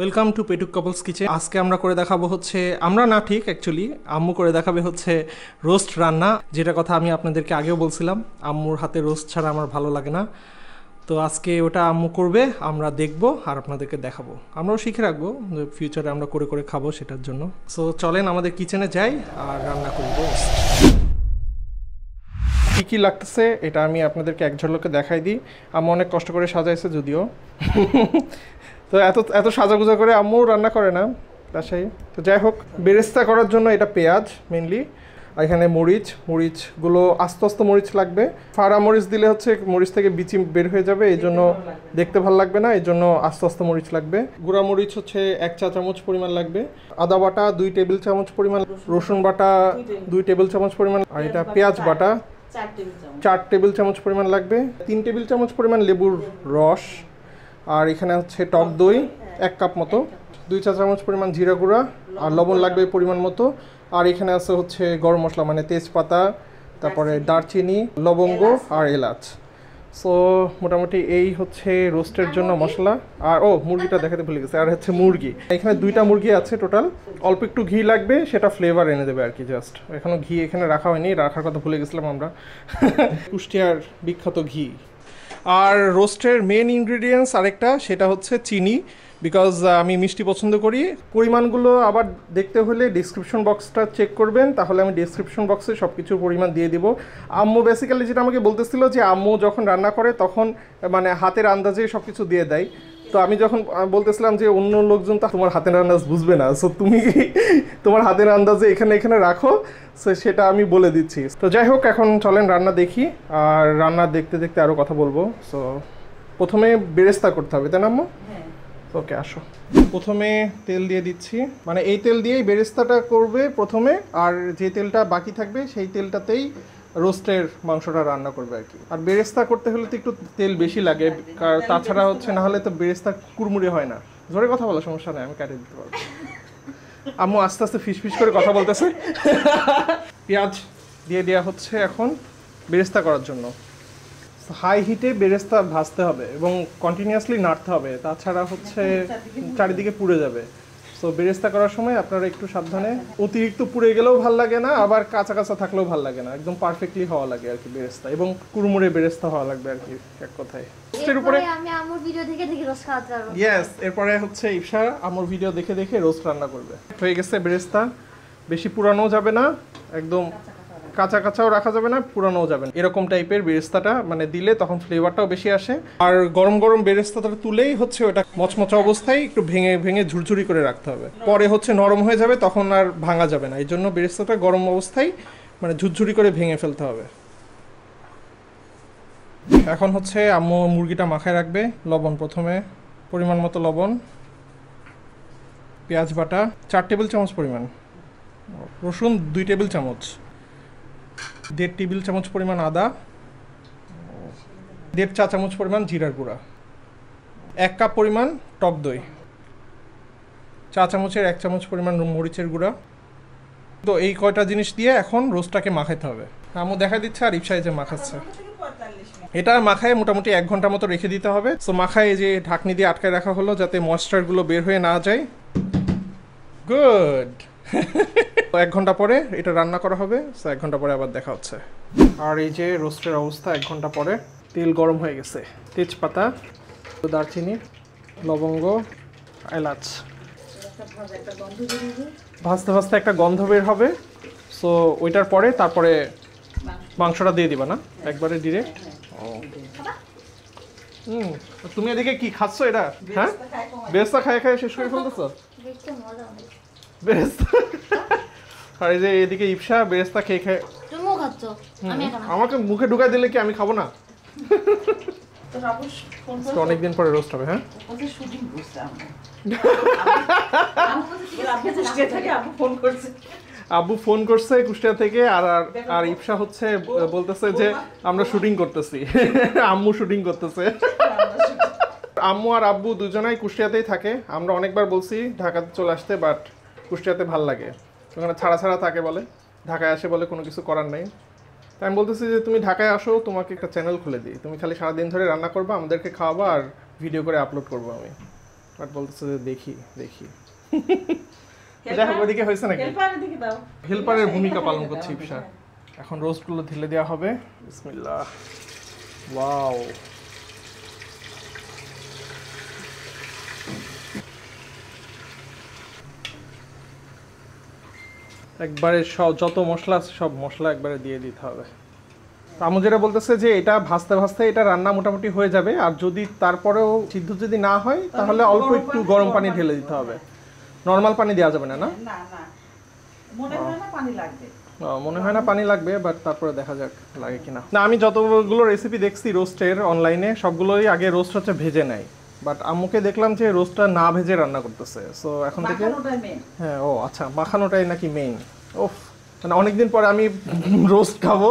Welcome to Petuk couples kitchen আজকে আমরা করে দেখাবো হচ্ছে আমরা না ঠিক অ্যাকচুয়ালি আম্মু করে দেখাবে হচ্ছে রোস্ট রান্না যেটা কথা আমি আপনাদেরকে আগেও বলছিলাম আম্মুর হাতে রোস্ট ছাড়া আমার ভালো লাগে না তো আজকে ওটা আম্মু করবে আমরা দেখব আর আপনাদেরকে দেখাবো আমরাও শিখে রাখবো ফিউচারে আমরা করে করে খাবো সেটার জন্য সো চলেন আমাদের কিচেনে যাই আর রান্না করব কী কী লাগতেছে এটা আমি আপনাদেরকে এক ঝলকে দেখাই দিই আমি অনেক কষ্ট করে সাজাইছে যদিও তো এত এত সাজাগুজা করে আম্মু রান্না করে না রাজশাহী তো যাই হোক বেরেস্তা করার জন্য এটা পেঁয়াজ মেনলি আর এখানে মরিচ মরিচগুলো আস্তে আস্তে মরিচ লাগবে ফাড়া মরিচ দিলে হচ্ছে মরিচ থেকে বিচি বের হয়ে যাবে এই জন্য দেখতে ভালো লাগবে না এই জন্য আস্তে আস্তে মরিচ লাগবে গুঁড়া মরিচ হচ্ছে এক চা চামচ পরিমাণ লাগবে আদা বাটা দুই টেবিল চামচ পরিমাণ রসুন বাটা দুই টেবিল চামচ পরিমাণ আর এটা পেঁয়াজ বাটা চার টেবিল চামচ পরিমাণ লাগবে তিন টেবিল চামচ পরিমাণ লেবুর রস আর এখানে হচ্ছে টক দই এক কাপ মতো দুই চা চামচ পরিমাণ জিরা গুঁড়া আর লবণ লাগবে পরিমাণ মতো আর এখানে আছে হচ্ছে গরম মশলা মানে তেজপাতা তারপরে দারচিনি লবঙ্গ আর এলাচ সো মোটামুটি এই হচ্ছে রোস্টের জন্য মশলা আর ও মুরগিটা দেখাতে ভুলে গেছে আর হচ্ছে মুরগি এখানে দুইটা মুরগি আছে টোটাল অল্প একটু ঘি লাগবে সেটা ফ্লেভার এনে দেবে আর কি জাস্ট এখনও ঘি এখানে রাখা হয়নি রাখার কথা ভুলে গেছিলাম আমরা কুষ্টিয়ার বিখ্যাত ঘি আর রোস্টের মেন ইনগ্রিডিয়েন্টস আরেকটা সেটা হচ্ছে চিনি বিকজ আমি মিষ্টি পছন্দ করি পরিমাণগুলো আবার দেখতে হলে ডিসক্রিপশন বক্সটা চেক করবেন তাহলে আমি ডিসক্রিপশন বক্সে সব কিছুর পরিমাণ দিয়ে দিব আম্মু বেসিক্যালি যেটা আমাকে বলতেছিল যে আম্মু যখন রান্না করে তখন মানে হাতের আন্দাজে সব কিছু দিয়ে দেয় তো আমি যখন বলতেছিলাম যে অন্য লোকজন তো তোমার হাতের আন্দাজ বুঝবে না সো তুমি তোমার হাতের আন্দাজে এখানে এখানে রাখো সো সেটা আমি বলে দিচ্ছি তো যাই হোক এখন চলেন রান্না দেখি আর রান্না দেখতে দেখতে আরও কথা বলবো সো প্রথমে বেরেস্তা করতে হবে তাই না আম্মু ওকে হ্যাঁ। আসো প্রথমে তেল দিয়ে দিচ্ছি মানে এই তেল দিয়েই বেরেস্তাটা করবে প্রথমে আর যে তেলটা বাকি থাকবে সেই তেলটাতেই রোস্টের মাংসটা রান্না করবে আর কি আর বেরেস্তা করতে হলে তো একটু তেল বেশি লাগে হ্যাঁ, তাছাড়া হচ্ছে না হলে তো বেরেস্তা কুড়মুড়ি হয় না জোরে কথা বলা সমস্যা নেই আমি কাটে দিতে পারবো আম্মু আস্তে আস্তে ফিসফিস করে কথা বলতেছে পেঁয়াজ দিয়ে দেওয়া হচ্ছে এখন বেরেস্তা করার জন্য হাই হিটে বেরেস্তা ভাজতে হবে এবং কন্টিনিউয়াসলি নাড়তে হবে তাছাড়া হচ্ছে চারিদিকে পুড়ে যাবে তো বেরেস্তা করার সময় আপনারা একটু সাবধানে অতিরিক্ত পুড়ে গেলেও ভাল লাগে না আবার কাঁচা কাঁচা থাকলেও ভাল লাগে না একদম পারফেক্টলি হওয়া লাগে আর কি বেরেস্তা এবং কুরমুরে বেরেস্তা হওয়া লাগবে আর কি এক কথায় দেখে দেখে রোস্ট ইয়েস এরপরে হচ্ছে ইফশার আমর ভিডিও দেখে দেখে রোস্ট রান্না করবে হয়ে গেছে বেরেস্তা বেশি পুরানো যাবে না একদম কাঁচা কাঁচাও রাখা যাবে না পুরানোও যাবে না এরকম টাইপের বেরেস্তাটা মানে দিলে তখন ফ্লেভারটাও বেশি আসে আর গরম গরম বেরেস্তাটা তুলেই হচ্ছে ওটা মচমচা অবস্থায় একটু ভেঙে ভেঙে ঝুরঝুরি করে রাখতে হবে পরে হচ্ছে নরম হয়ে যাবে তখন আর ভাঙা যাবে না এই জন্য বেরেস্তাটা গরম অবস্থায় মানে ঝুরঝুরি করে ভেঙে ফেলতে হবে এখন হচ্ছে আম্মু মুরগিটা মাখায় রাখবে লবণ প্রথমে পরিমাণ মতো লবণ পেঁয়াজ বাটা চার টেবিল চামচ পরিমাণ রসুন দুই টেবিল চামচ দেড় টেবিল চামচ পরিমাণ আদা দেড় চা চামচ পরিমাণ জিরার গুঁড়া এক কাপ পরিমাণ টক দই চা চামচের এক চামচ পরিমাণ মরিচের গুঁড়া তো এই কয়টা জিনিস দিয়ে এখন রোস্টটাকে মাখাতে হবে আমও দেখা দিচ্ছে আর ইপসাই যে মাখাচ্ছে এটা মাখায় মোটামুটি এক ঘন্টা মতো রেখে দিতে হবে তো মাখায় যে ঢাকনি দিয়ে আটকায় রাখা হলো যাতে ময়েশ্চারগুলো বের হয়ে না যায় গুড এক ঘন্টা পরে এটা রান্না করা হবে এক ঘন্টা পরে আবার দেখা হচ্ছে আর এই যে রোস্টের অবস্থা এক ঘন্টা পরে তেল গরম হয়ে গেছে তেজপাতা দারচিনি লবঙ্গ এলাচ ভাজতে ভাজতে একটা গন্ধ বের হবে সো ওইটার পরে তারপরে মাংসটা দিয়ে দিবা না একবারে ডিরেক্ট হুম তুমি এদিকে কি খাচ্ছ এটা হ্যাঁ বেরেস্তা খাই খাই শেষ করে হ্যাঁ, ফেলতেছ হ্যাঁ, বেরেস্তা আর এই যে এদিকে ইপসা বেরেস্তা খেয়ে খেয়ে তুমিও খাচ্ছ আমি আমাকে মুখে ঢুকাই দিলে কি আমি খাবো না অনেকদিন পরে রোস্ট হবে হ্যাঁ আব্বু ফোন করছে কুষ্টিয়া থেকে আর আর ইপসা হচ্ছে বলতেছে যে আমরা শুটিং করতেছি আম্মু শুটিং করতেছে আম্মু আর আব্বু দুজনাই কুষ্টিয়াতেই থাকে আমরা অনেকবার বলছি ঢাকাতে চলে আসতে বাট কুষ্টিয়াতে ভাল লাগে ওখানে ছাড়া ছাড়া থাকে বলে ঢাকায় আসে বলে কোনো কিছু করার নেই তাই আমি বলতেছি যে তুমি ঢাকায় আসো তোমাকে একটা চ্যানেল খুলে দিই তুমি খালি সারাদিন ধরে রান্না করবো আমাদেরকে খাওয়াবা আর ভিডিও করে আপলোড করবো আমি বাট বলতেছে যে দেখি দেখি দেখো ওইদিকে হয়েছে নাকি হেল্পারের ভূমিকা পালন করছি ইপসা এখন রোস্টগুলো ঢেলে দেওয়া হবে বিসমিল্লাহ ওয়াও একবারে যত মশলা আছে সব মশলা একবারে দিয়ে দিতে হবে আমু যেটা বলতেছে যে এটা ভাজতে ভাজতে এটা রান্না মোটামুটি হয়ে যাবে আর যদি তারপরেও সিদ্ধ যদি না হয় তাহলে অল্প একটু গরম পানি ঢেলে দিতে হবে নর্মাল পানি দেওয়া যাবে না না মনে হয় না পানি লাগবে বাট তারপরে দেখা যাক লাগে কিনা না আমি যতগুলো রেসিপি দেখছি রোস্টের অনলাইনে সবগুলোই আগে রোস্ট হচ্ছে ভেজে নেয় বাট আম্মুকে দেখলাম যে রোস্টটা না ভেজে রান্না করতেছে সো এখন থেকে হ্যাঁ ও আচ্ছা মাখানোটাই নাকি মেইন ওফ মানে অনেকদিন পরে আমি রোস্ট খাবো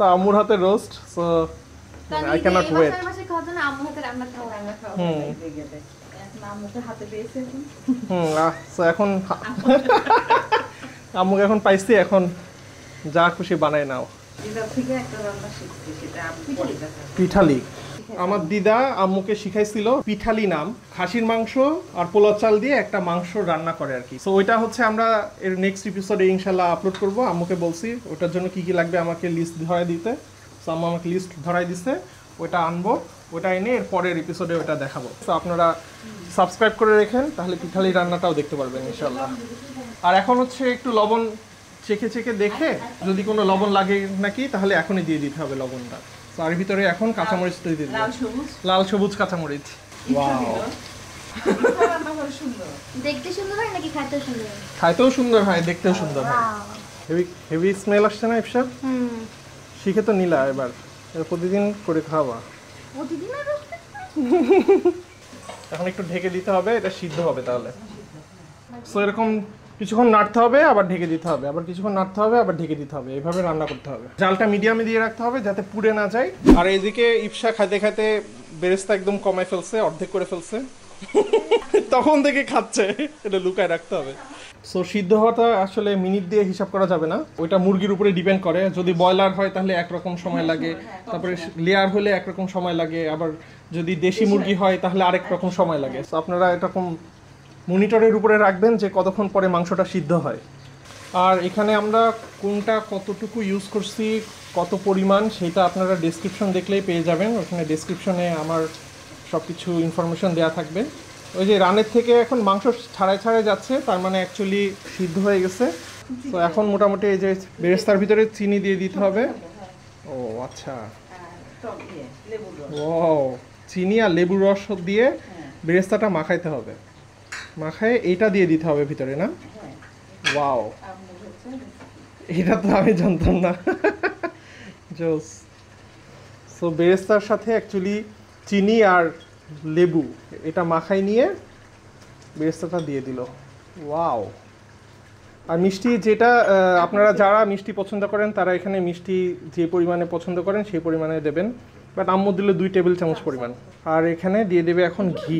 তা আম্মুর হাতে roast so I can't wait hmm hmm so এখন আম্মুকে এখন পাইছি এখন যা খুশি বানাই নাও পিঠালি আমার দিদা আম্মুকে শিখাইছিল পিঠালি নাম খাসির মাংস আর পোলা চাল দিয়ে একটা মাংস রান্না করে আর কি সো ওইটা হচ্ছে আমরা এর নেক্সট এপিসোডে ইনশাল্লাহ আপলোড করব আম্মুকে বলছি ওটার জন্য কি কি লাগবে আমাকে লিস্ট ধরাই দিতে সো আম্মু আমাকে লিস্ট ধরাই দিছে ওইটা আনবো ওটা এনে এর পরের এপিসোডে ওটা দেখাবো তো আপনারা সাবস্ক্রাইব করে রেখেন তাহলে পিঠালি রান্নাটাও দেখতে পারবেন ইনশাল্লাহ আর এখন হচ্ছে একটু লবণ চেখে চেখে দেখে যদি কোনো লবণ লাগে নাকি তাহলে এখনই দিয়ে দিতে হবে লবণটা তার আর ভিতরে এখন কাঁচামরিচ তুই দিবি লাল সবুজ কাঁচামরিচ সবুজ কাঁচামরিচ ওয়াও খাইতেও সুন্দর হয় দেখতেও সুন্দর হয় হেভি হেভি স্মেল আসছে না শিখে তো নিলা এবার প্রতিদিন করে খাওয়া এখন একটু ঢেকে দিতে হবে এটা সিদ্ধ হবে তাহলে সো এরকম কিছুক্ষণ নাড়তে হবে আবার ঢেকে দিতে হবে আবার কিছুক্ষণ নাড়তে হবে আবার ঢেকে দিতে হবে এভাবে রান্না করতে হবে জালটা মিডিয়ামে দিয়ে রাখতে হবে যাতে পুড়ে না যায় আর এদিকে ইপসা খাতে খাতে বেরেস্তা একদম কমায় ফেলছে অর্ধেক করে ফেলছে তখন থেকে খাচ্ছে এটা লুকায় রাখতে হবে সো সিদ্ধ হওয়াটা আসলে মিনিট দিয়ে হিসাব করা যাবে না ওইটা মুরগির উপরে ডিপেন্ড করে যদি ব্রয়লার হয় তাহলে একরকম সময় লাগে তারপরে লেয়ার হলে একরকম সময় লাগে আবার যদি দেশি মুরগি হয় তাহলে আরেক রকম সময় লাগে আপনারা এরকম মনিটরের উপরে রাখবেন যে কতক্ষণ পরে মাংসটা সিদ্ধ হয় আর এখানে আমরা কোনটা কতটুকু ইউজ করছি কত পরিমাণ সেটা আপনারা ডেসক্রিপশন দেখলেই পেয়ে যাবেন ওখানে ডেসক্রিপশনে আমার সব কিছু ইনফরমেশন দেওয়া থাকবে ওই যে রানের থেকে এখন মাংস ছাড়াই ছাড়াই যাচ্ছে তার মানে অ্যাকচুয়ালি সিদ্ধ হয়ে গেছে তো এখন মোটামুটি এই যে বেরেস্তার ভিতরে চিনি দিয়ে দিতে হবে ও আচ্ছা ও চিনি আর লেবুর রস দিয়ে হ্যাঁ। বেরেস্তাটা মাখাইতে হবে মাখায় এটা দিয়ে দিতে হবে ভিতরে না ওয়াও এটা তো আমি জানতাম না জোস সো বেরেস্তার সাথে অ্যাকচুয়ালি চিনি আর লেবু এটা মাখায় নিয়ে বেরেস্তাটা দিয়ে দিল ওয়াও আর মিষ্টি যেটা আপনারা যারা মিষ্টি পছন্দ করেন তারা এখানে মিষ্টি যে পরিমাণে পছন্দ করেন সেই পরিমাণে দেবেন বাট আম্মু দিলে দুই টেবিল চামচ পরিমাণ আর এখানে দিয়ে দেবে এখন ঘি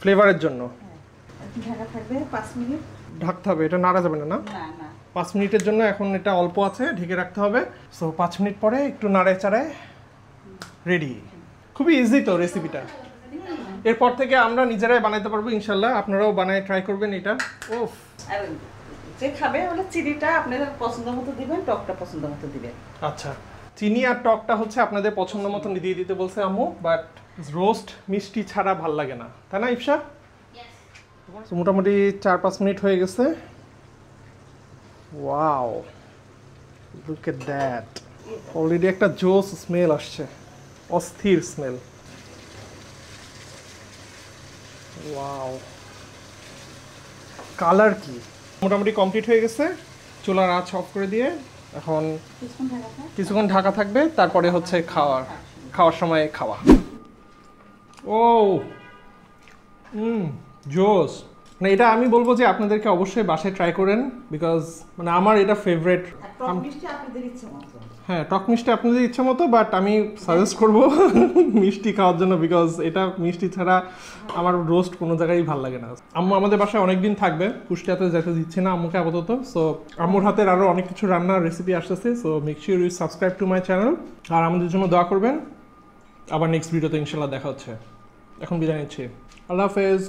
ফ্লেভারের জন্য ঢাকতে হবে এটা নাড়া যাবে না না পাঁচ মিনিটের জন্য এখন এটা অল্প আছে ঢেকে রাখতে হবে সো পাঁচ মিনিট পরে একটু নাড়ায় চাড়ায় রেডি খুবই ইজি তো রেসিপিটা এরপর থেকে আমরা নিজেরাই বানাইতে পারবো ইনশাল্লাহ আপনারাও বানায় ট্রাই করবেন এটা ওফ যে খাবে ওটা চিনিটা আপনাদের পছন্দ মতো দিবেন টকটা পছন্দ মতো দিবেন আচ্ছা চিনি আর টকটা হচ্ছে আপনাদের পছন্দ মতো দিয়ে দিতে বলছে আম্মু বাট রোস্ট মিষ্টি ছাড়া ভাল লাগে না তাই না ইফসা তো মোটামুটি চার পাঁচ মিনিট হয়ে গেছে wow look at that already একটা জোস স্মেল আসছে অস্থির স্মেল ওয়াও কালার কি মোটামুটি কমপ্লিট হয়ে গেছে চুলার আঁচ অফ করে দিয়ে এখন কিছুক্ষণ ঢাকা থাকবে তারপরে হচ্ছে খাওয়ার খাওয়ার সময় খাওয়া ও oh! হুম mm! জোস মানে এটা আমি বলবো যে আপনাদেরকে অবশ্যই বাসায় ট্রাই করেন বিকজ মানে আমার এটা ফেভারেট হ্যাঁ টক মিষ্টি আপনাদের ইচ্ছা মতো বাট আমি সাজেস্ট করব মিষ্টি খাওয়ার জন্য বিকজ এটা মিষ্টি ছাড়া আমার রোস্ট কোনো জায়গায় ভালো লাগে না আম্মু আমাদের বাসায় অনেক দিন থাকবে কুষ্টিয়াতে যেতে দিচ্ছে না আম্মুকে আপাতত সো আম্মুর হাতের আরও অনেক কিছু রান্নার রেসিপি আসতেছে so make sure you subscribe to my channel আর আমাদের জন্য দোয়া করবেন আবার নেক্সট ভিডিওতে ইনশাল্লাহ দেখা হচ্ছে এখন বিদায় নিচ্ছি আল্লাহ হাফেজ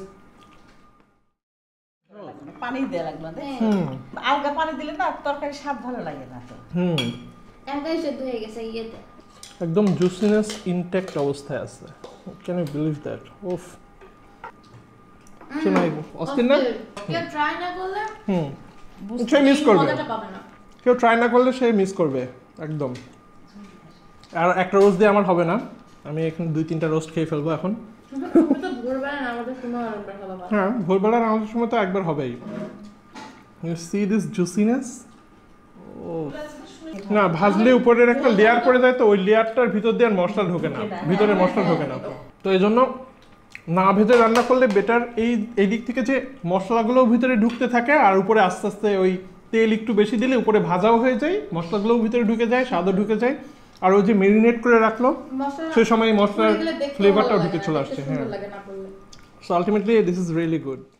পানি দেয়া লাগলো আলগা পানি দিলে না তরকারি স্বাদ ভালো লাগে না তো হুম তরকারি সেদ্ধ হয়ে গেছে ইয়েতে একদম জুসিনেস ইনটেক্ট অবস্থায় আছে ক্যান ইউ বিলিভ দ্যাট উফ শোনাই অস্থির না কেউ ট্রাই না করলে হুম সে মিস করবে কেউ ট্রাই না করলে সে মিস করবে একদম আর একটা রোজ দিয়ে আমার হবে না আমি এখন দুই তিনটা রোস্ট খেয়ে ফেলবো এখন হ্যাঁ ভোরবেলা নামাজের সময় তো একবার হবেই সি দিস জুসিনেস না ভাজলে উপরের একটা লেয়ার পড়ে যায় তো ওই লেয়ারটার ভিতর দিয়ে মশলা ঢোকে না ভিতরে মশলা ঢোকে না তো এই জন্য না ভেজে রান্না করলে বেটার এই এই দিক থেকে যে মশলাগুলোও ভিতরে ঢুকতে থাকে আর উপরে আস্তে আস্তে ওই তেল একটু বেশি দিলে উপরে ভাজাও হয়ে যায় মশলাগুলোও ভিতরে ঢুকে যায় স্বাদও ঢুকে যায় আর ওই যে মেরিনেট করে রাখলো সেই সময় মশলার ফ্লেভারটাও ঢুকে চলে আসছে হ্যাঁ so ultimately this is really good